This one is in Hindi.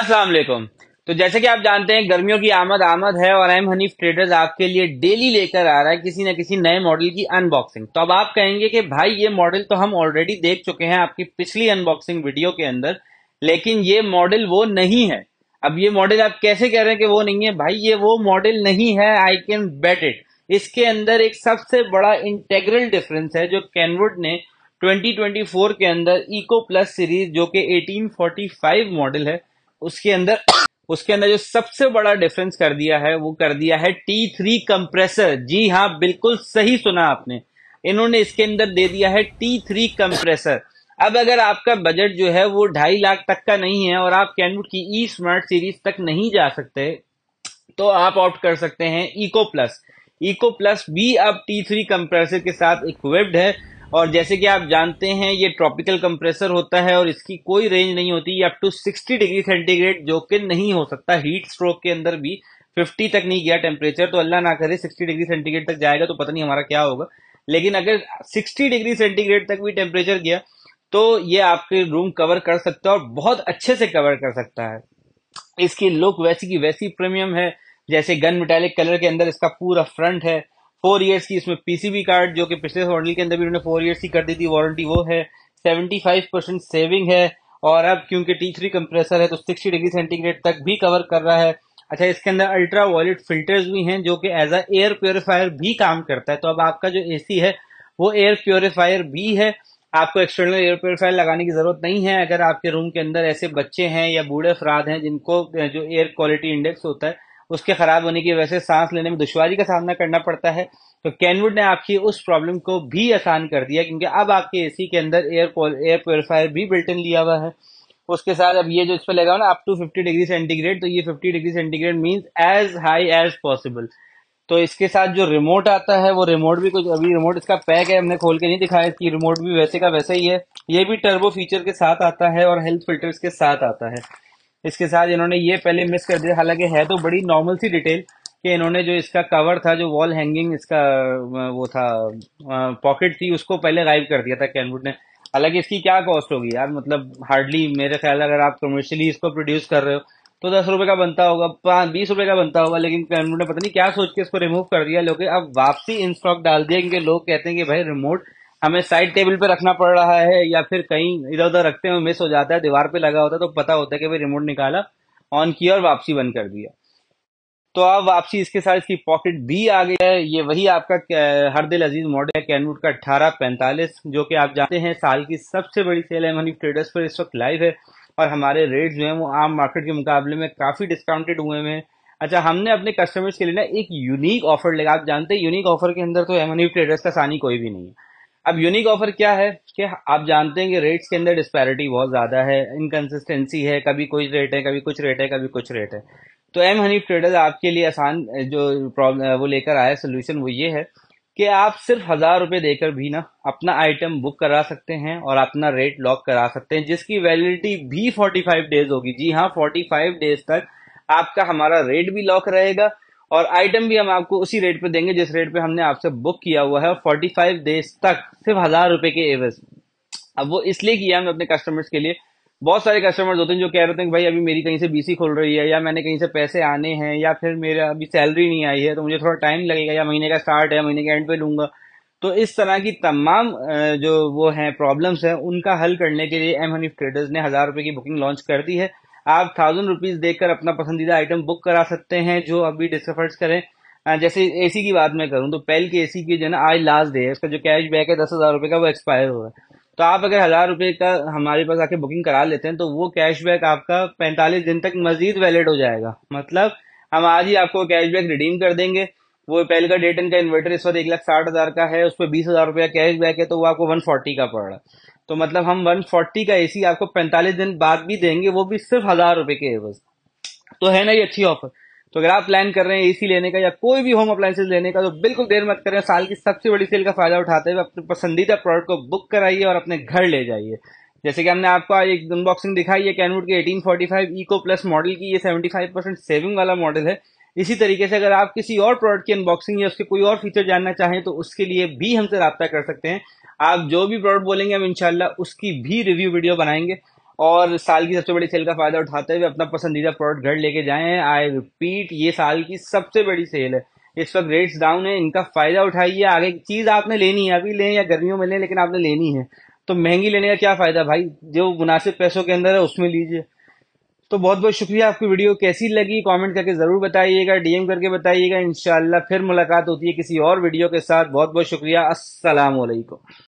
वालेकुम तो जैसे कि आप जानते हैं गर्मियों की आमद आमद है और एम हनीफ ट्रेडर्स आपके लिए डेली लेकर आ रहा है किसी न किसी नए मॉडल की अनबॉक्सिंग तो अब आप कहेंगे कि भाई ये मॉडल तो हम ऑलरेडी देख चुके हैं आपकी पिछली अनबॉक्सिंग वीडियो के अंदर लेकिन ये मॉडल वो नहीं है अब ये मॉडल आप कैसे कह रहे हैं कि वो नहीं है भाई ये वो मॉडल नहीं है आई कैन बेट इट इसके अंदर एक सबसे बड़ा इंटेग्रल डिफरेंस है जो कैनवुड ने 2024 के अंदर इको प्लस सीरीज जो कि 1845 मॉडल है उसके अंदर उसके अंदर जो सबसे बड़ा डिफरेंस कर दिया है वो कर दिया है टी थ्री कंप्रेसर जी हाँ बिल्कुल सही सुना आपने इन्होंने इसके अंदर दे दिया है टी थ्री कंप्रेसर अब अगर आपका बजट जो है वो ढाई लाख तक का नहीं है और आप कैनवुड की ई स्मार्ट सीरीज तक नहीं जा सकते तो आप ऑप्ट कर सकते हैं इको प्लस इको प्लस भी अब टी थ्री कंप्रेसर के साथ इक्विप्ड है और जैसे कि आप जानते हैं ये ट्रॉपिकल कंप्रेसर होता है और इसकी कोई रेंज नहीं होती ये अप टू 60 डिग्री सेंटीग्रेड जो कि नहीं हो सकता हीट स्ट्रोक के अंदर भी 50 तक नहीं गया टेम्परेचर तो अल्लाह ना करे 60 डिग्री सेंटीग्रेड तक जाएगा तो पता नहीं हमारा क्या होगा लेकिन अगर 60 डिग्री सेंटीग्रेड तक भी टेम्परेचर गया तो ये आपके रूम कवर कर सकता है और बहुत अच्छे से कवर कर सकता है इसकी लुक वैसी की वैसी प्रीमियम है जैसे गन मेटेलिक कलर के अंदर इसका पूरा फ्रंट है फोर ईयर्स की इसमें पीसीबी कार्ड जो कि पिछले मॉडल के अंदर भी उन्होंने फोर ईयर्स की कर दी थी वारंटी वो है सेवेंटी फाइव परसेंट सेविंग है और अब क्योंकि टी थ्री कंप्रेसर है तो सिक्सटी डिग्री सेंटीग्रेड तक भी कवर कर रहा है अच्छा इसके अंदर अल्ट्रा वॉलेट फिल्टर्स भी हैं जो कि एज अ एयर प्योरीफायर भी काम करता है तो अब आपका जो एसी है वो एयर प्योरीफायर भी है आपको एक्सटर्नल एयर प्योरीफायर लगाने की जरूरत नहीं है अगर आपके रूम के अंदर ऐसे बच्चे हैं या बूढ़े अफराद हैं जिनको जो एयर क्वालिटी इंडेक्स होता है उसके खराब होने की वजह से सांस लेने में दुश्वारी का सामना करना पड़ता है तो कैनवुड ने आपकी उस प्रॉब्लम को भी आसान कर दिया क्योंकि अब आपके एसी के अंदर एयर एयर प्योरीफायर भी बिल्टन लिया हुआ है उसके साथ अब ये जो इस पर लगा हुआ ना अप टू 50 डिग्री सेंटीग्रेड तो ये 50 degree centigrade means as high as possible तो इसके साथ जो रिमोट आता है वो रिमोट भी कुछ अभी रिमोट इसका पैक है हमने खोल के नहीं दिखाया कि रिमोट भी वैसे का वैसे ही है ये भी टर्बो फीचर के साथ आता है और हेल्थ फिल्टर्स के साथ आता है इसके साथ इन्होंने ये पहले मिस कर दिया हालांकि है तो बड़ी नॉर्मल सी डिटेल कि इन्होंने जो इसका कवर था जो वॉल हैंगिंग इसका वो था पॉकेट थी उसको पहले गायब कर दिया था कैनवुड ने हालांकि इसकी क्या कॉस्ट होगी यार मतलब हार्डली मेरे ख्याल अगर आप कमर्शियली इसको प्रोड्यूस कर रहे हो तो दस रुपए का बनता होगा पाँच बीस रुपए का बनता होगा लेकिन कैनवुड ने पता नहीं क्या सोच के इसको रिमूव कर दिया लोग अब वापसी इन स्टॉक डाल दिया क्योंकि लोग कहते हैं कि भाई रिमोट हमें साइड टेबल पे रखना पड़ रहा है या फिर कहीं इधर उधर रखते हुए मिस हो जाता है दीवार पे लगा होता है तो पता होता है कि भाई रिमोट निकाला ऑन किया और वापसी बंद कर दिया तो अब वापसी इसके साथ इसकी पॉकेट भी आ गई है ये वही आपका हर दिल अजीज मॉडल है कैनवुड का अट्ठारह पैंतालीस जो कि आप जानते हैं साल की सबसे बड़ी सेल है मनी ट्रेडर्स पर इस वक्त लाइव है और हमारे रेट जो है वो आम मार्केट के मुकाबले में काफी डिस्काउंटेड हुए हैं अच्छा हमने अपने कस्टमर्स के लिए ना एक यूनिक ऑफर लगा आप जानते हैं यूनिक ऑफर के अंदर तो मनी ट्रेडर्स का सानी कोई भी नहीं है अब यूनिक ऑफर क्या है कि आप जानते हैं कि रेट्स के अंदर डिस्पैरिटी बहुत ज़्यादा है इनकन्सिस्टेंसी है कभी कुछ रेट है कभी कुछ रेट है कभी कुछ रेट है तो एम हनी ट्रेडर आपके लिए आसान जो प्रॉब्लम वो लेकर आया सोल्यूशन वो ये है कि आप सिर्फ हज़ार रुपए देकर भी ना अपना आइटम बुक करा सकते हैं और अपना रेट लॉक करा सकते हैं जिसकी वैलिडिटी भी 45 डेज होगी जी हाँ 45 डेज तक आपका हमारा रेट भी लॉक रहेगा और आइटम भी हम आपको उसी रेट पे देंगे जिस रेट पे हमने आपसे बुक किया हुआ है और 45 डेज तक सिर्फ हजार रुपए के एवज अब वो इसलिए किया हमने अपने कस्टमर्स के लिए बहुत सारे कस्टमर्स होते हैं जो कह रहे थे भाई अभी मेरी कहीं से बीसी खोल रही है या मैंने कहीं से पैसे आने हैं या फिर मेरा अभी सैलरी नहीं आई है तो मुझे थोड़ा टाइम लगेगा या महीने का स्टार्ट है महीने के एंड पे लूंगा तो इस तरह की तमाम जो वो है प्रॉब्लम्स है उनका हल करने के लिए एम हनीफ ट्रेडर्स ने हजार रुपए की बुकिंग लॉन्च कर दी है आप थाउजेंड रुपीज देकर अपना पसंदीदा आइटम बुक करा सकते हैं जो अभी डिस्कफर्स करें जैसे एसी की बात मैं करूं तो पहल के एसी की जो है ना आज लास्ट डे है उसका जो कैश बैक है दस हज़ार रुपये का वो एक्सपायर हो रहा है तो आप अगर हज़ार रुपये का हमारे पास आके बुकिंग करा लेते हैं तो वो कैश बैक आपका पैंतालीस दिन तक मजीद वैलिड हो जाएगा मतलब हम आज ही आपको कैश बैक रिडीम कर देंगे वो पहले का डेटन का इन्वर्टर इस वक्त एक लाख साठ हज़ार का है उस पर बीस हज़ार रुपया कैश बैक है तो वो आपको वन फोर्टी का पड़ रहा है तो मतलब हम 140 का एसी आपको 45 दिन बाद भी देंगे वो भी सिर्फ हजार रुपए के एवज तो है ना ये अच्छी ऑफर तो अगर आप प्लान कर रहे हैं एसी लेने का या कोई भी होम अप्लायसेज लेने का तो बिल्कुल देर मत करें साल की सबसे बड़ी सेल का फायदा उठाते हुए अपने पसंदीदा प्रोडक्ट को बुक कराइए और अपने घर ले जाइए जैसे कि हमने आपको एक अनबॉक्सिंग दिखाई है कैनवुड के 1845 इको प्लस मॉडल की ये 75 परसेंट सेविंग वाला मॉडल है इसी तरीके से अगर आप किसी और प्रोडक्ट की अनबॉक्सिंग या उसके कोई और फीचर जानना चाहें तो उसके लिए भी हमसे रब्ता कर सकते हैं आप जो भी प्रोडक्ट बोलेंगे हम इनशाला उसकी भी रिव्यू वीडियो बनाएंगे और साल की सबसे बड़ी सेल का फायदा उठाते हुए अपना पसंदीदा प्रोडक्ट घर लेके जाए आई रिपीट ये साल की सबसे बड़ी सेल है इस वक्त रेट्स डाउन है इनका फायदा उठाइए आगे की चीज आपने लेनी है अभी लें या गर्मियों में लें लेकिन आपने लेनी है तो महंगी लेने का क्या फायदा भाई जो मुनासिब पैसों के अंदर है उसमें लीजिए तो बहुत बहुत शुक्रिया आपकी वीडियो कैसी लगी कमेंट करके जरूर बताइएगा डीएम करके बताइएगा इनशाला फिर मुलाकात होती है किसी और वीडियो के साथ बहुत बहुत शुक्रिया असलकुम